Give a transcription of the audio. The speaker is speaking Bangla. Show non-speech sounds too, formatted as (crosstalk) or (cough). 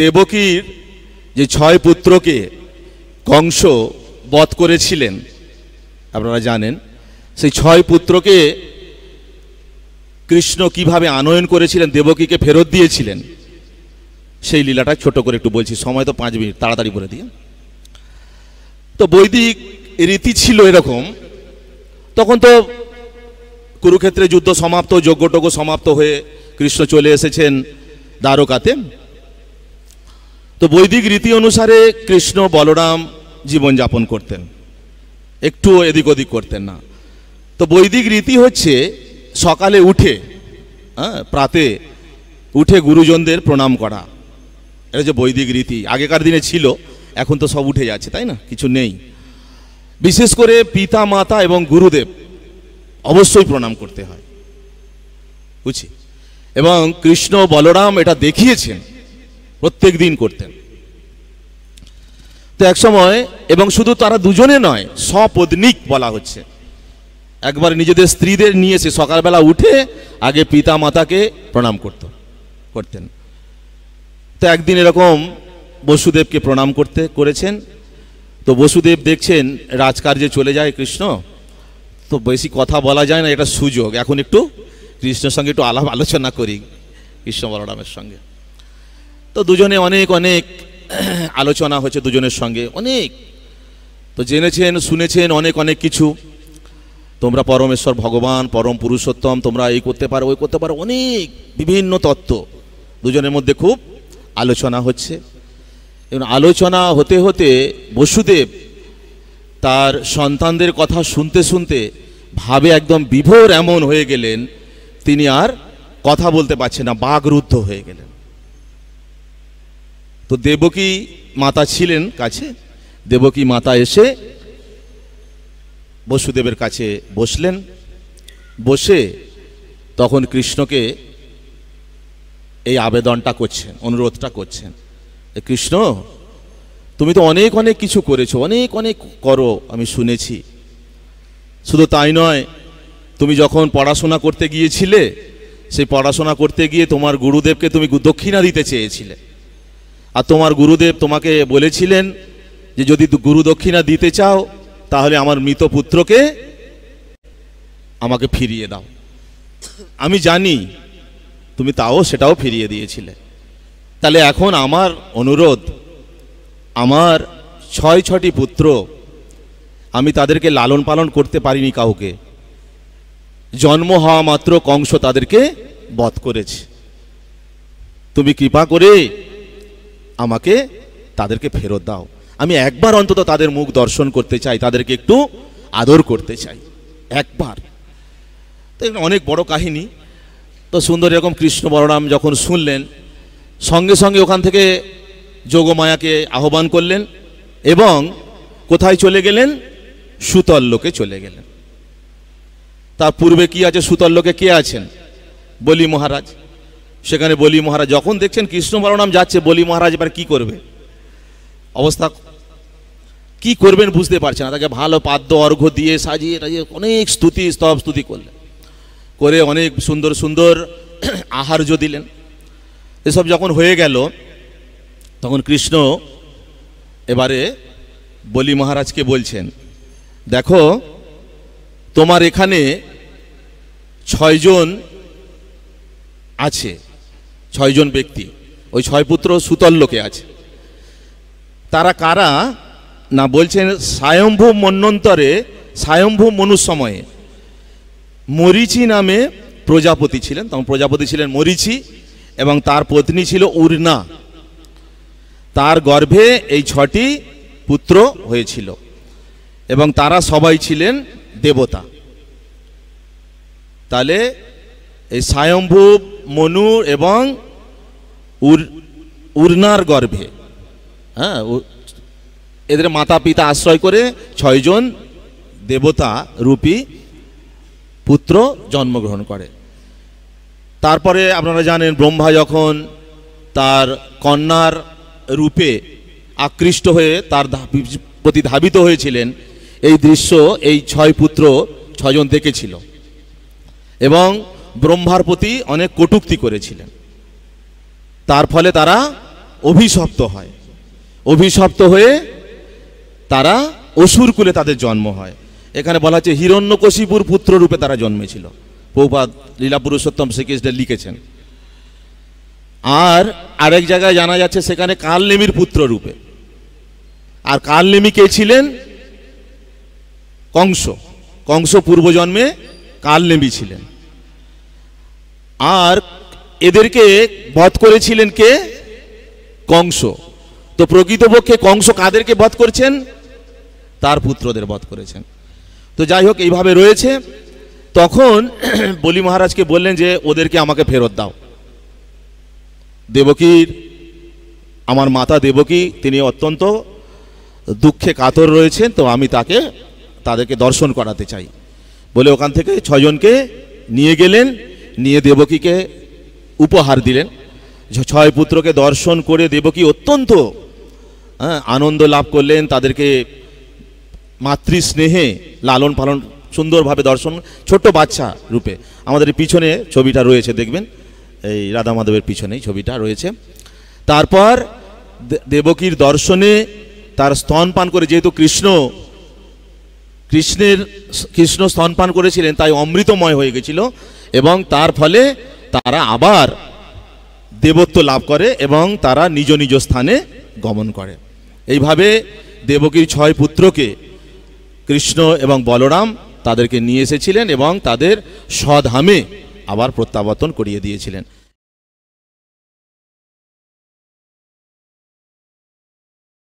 দেবকীর যে ছয় পুত্রকে কংস বধ করেছিলেন আপনারা জানেন সেই ছয় পুত্রকে কৃষ্ণ কিভাবে আনয়ন করেছিলেন দেবকীকে ফেরত দিয়েছিলেন সেই লীলাটা ছোট করে একটু বলছি সময় তো পাঁচ মিনিট তাড়াতাড়ি করে দিয়ে তো বৈদিক রীতি ছিল এরকম তখন তো কুরুক্ষেত্রে যুদ্ধ সমাপ্ত যজ্ঞটজ্ঞ সমাপ্ত হয়ে কৃষ্ণ চলে এসেছেন দ্বারকাতে তো বৈদিক রীতি অনুসারে কৃষ্ণ বলরাম জীবনযাপন করতেন একটু এদিক ওদিক করতেন না তো বৈদিক রীতি হচ্ছে সকালে উঠে হ্যাঁ প্রাতে উঠে গুরুজনদের প্রণাম করা এটা হচ্ছে বৈদিক রীতি আগেকার দিনে ছিল এখন তো সব উঠে যাচ্ছে তাই না কিছু নেই বিশেষ করে পিতা মাতা এবং গুরুদেব অবশ্যই প্রণাম করতে হয় বুঝি এবং কৃষ্ণ বলরাম এটা দেখিয়েছেন প্রত্যেক দিন করতেন তো এক সময় এবং শুধু তারা দুজনে নয় সপদনিক বলা হচ্ছে একবার নিজেদের স্ত্রীদের নিয়ে এসে সকালবেলা উঠে আগে পিতা মাতাকে প্রণাম করত করতেন তো একদিন এরকম বসুদেবকে প্রণাম করতে করেছেন তো বসুদেব দেখছেন রাজকার্যে চলে যায় কৃষ্ণ তো বেশি কথা বলা যায় না এটা সুযোগ এখন একটু কৃষ্ণের সঙ্গে একটু আলাপ আলোচনা করি কৃষ্ণ বলরামের সঙ্গে তো দুজনে অনেক অনেক (clears throat) আলোচনা হয়েছে দুজনের সঙ্গে অনেক তো জেনেছেন শুনেছেন অনেক অনেক কিছু তোমরা পরমেশ্বর ভগবান পরম পুরুষোত্তম তোমরা এই করতে পারো ওই করতে পারো অনেক বিভিন্ন তত্ত্ব দুজনের মধ্যে খুব আলোচনা হচ্ছে এবং আলোচনা হতে হতে বসুদেব তার সন্তানদের কথা শুনতে শুনতে ভাবে একদম বিভোর এমন হয়ে গেলেন তিনি আর কথা বলতে পারছেন না বাঘরুদ্ধ হয়ে গেলেন তো দেবকী মাতা ছিলেন কাছে দেবকী মাতা এসে বসুদেবের কাছে বসলেন বসে তখন কৃষ্ণকে এই আবেদনটা করছেন অনুরোধটা করছেন কৃষ্ণ তুমি তো অনেক অনেক কিছু করেছো অনেক অনেক করো আমি শুনেছি শুধু তাই নয় তুমি যখন পড়াশোনা করতে গিয়েছিলে সেই পড়াশোনা করতে গিয়ে তোমার গুরুদেবকে তুমি দক্ষিণা দিতে চেয়েছিলে আর তোমার গুরুদেব তোমাকে বলেছিলেন যে যদি গুরু দক্ষিণা দিতে চাও তাহলে আমার মৃত পুত্রকে আমাকে ফিরিয়ে দাও আমি জানি তুমি তাও সেটাও ফিরিয়ে দিয়েছিলে তাহলে এখন আমার অনুরোধ আমার ছয় ছটি পুত্র আমি তাদেরকে লালন পালন করতে পারিনি কাউকে জন্ম হওয়া মাত্র কংস তাদেরকে বধ করেছে তুমি কৃপা করে আমাকে তাদেরকে ফেরত দাও আমি একবার অন্তত তাদের মুখ দর্শন করতে চাই তাদেরকে একটু আদর করতে চাই একবার তো অনেক বড় কাহিনী তো সুন্দর এরকম কৃষ্ণ বলরাম যখন শুনলেন সঙ্গে সঙ্গে ওখান থেকে যোগমায়াকে আহ্বান করলেন এবং কোথায় চলে গেলেন সুতল্লোকে চলে গেলেন তার পূর্বে কি আছে সুতল্লোকে কে আছেন বলি মহারাজ সেখানে বলি মহারাজ যখন দেখছেন কৃষ্ণ বলরাম যাচ্ছে বলি মহারাজ এবার কি করবে অবস্থা কি করবেন বুঝতে পারছে না তাকে ভালো পাদ্য অর্ঘ্য দিয়ে সাজিয়ে টাজিয়ে অনেক স্তুতি স্তব স্তুতি করলেন করে অনেক সুন্দর সুন্দর (clears throat) আহার্য দিলেন এসব যখন হয়ে গেল তখন কৃষ্ণ এবারে বলি মহারাজকে বলছেন দেখো তোমার এখানে ছয়জন আছে ছয়জন ব্যক্তি ওই ছয় পুত্র সুতল্লোকে আছে তারা কারা না বলছেন স্বয়ম্ভু মন্যন্তরে স্বয়ম্ভু মনুসময়ে মরিচি নামে প্রজাপতি ছিলেন তখন প্রজাপতি ছিলেন মরিচি এবং তার পত্নী ছিল উর্না তার গর্ভে এই ছটি পুত্র হয়েছিল এবং তারা সবাই ছিলেন দেবতা তাহলে এই স্বয়ম্ভূ মনু এবং উর্নার গর্ভে হ্যাঁ এদের মাতা পিতা আশ্রয় করে ছয়জন দেবতা রূপী পুত্র জন্মগ্রহণ করে তারপরে আপনারা জানেন ব্রহ্মা যখন তার কন্যার রূপে আকৃষ্ট হয়ে তার প্রতি ধাবিত হয়েছিলেন এই দৃশ্য এই ছয় পুত্র ছজন দেখেছিল এবং ব্রহ্মার প্রতি অনেক কটুক্তি করেছিলেন তার ফলে তারা অভিশপ্ত হয় অভিশপ্ত হয়ে তারা অসুরকুলে তাদের জন্ম হয় এখানে বলা হচ্ছে হিরণ্যকশিপুর পুত্র রূপে তারা জন্মেছিল পৌপাদ লীলা পুরুষোত্তম শ্রীকৃষ্ণ লিখেছেন আর আরেক জায়গায় জানা যাচ্ছে সেখানে কালনেমির পুত্র রূপে আর কালনেমি কে ছিলেন কংস কংস পূর্বজন্মে কালনেমি ছিলেন আর এদেরকে বধ করেছিলেন কে কংস তো প্রকৃতপক্ষে কংস কাদেরকে বধ করছেন তার পুত্রদের বধ করেছেন তো যাই হোক এইভাবে রয়েছে তখন (clears throat) বলি মহারাজকে বললেন যে ওদেরকে আমাকে ফেরত দাও দেবকীর আমার মাতা দেবকী তিনি অত্যন্ত দুঃখে কাতর রয়েছেন তো আমি তাকে তাদেরকে দর্শন করাতে চাই বলে ওখান থেকে ছজনকে নিয়ে গেলেন নিয়ে দেবকীকে উপহার দিলেন ছয় পুত্রকে দর্শন করে দেবকী অত্যন্ত হ্যাঁ, আনন্দ লাভ করলেন তাদেরকে মাতৃস্নেহে লালন পালন সুন্দরভাবে দর্শন ছোট্ট বাচ্চা রূপে আমাদের পিছনে ছবিটা রয়েছে দেখবেন এই রাধা মাধবের পিছনেই ছবিটা রয়েছে তারপর দেবকীর দর্শনে তার স্তন পান করে যেহেতু কৃষ্ণ কৃষ্ণের কৃষ্ণ স্তনপান করেছিলেন তাই অমৃতময় হয়ে গেছিল এবং তার ফলে তারা আবার দেবত্ব লাভ করে এবং তারা নিজ নিজ স্থানে গমন করে এইভাবে দেবকীর ছয় পুত্রকে কৃষ্ণ এবং বলরাম তাদেরকে নিয়ে এসেছিলেন এবং তাদের সধামে আবার প্রত্যাবর্তন করিয়ে দিয়েছিলেন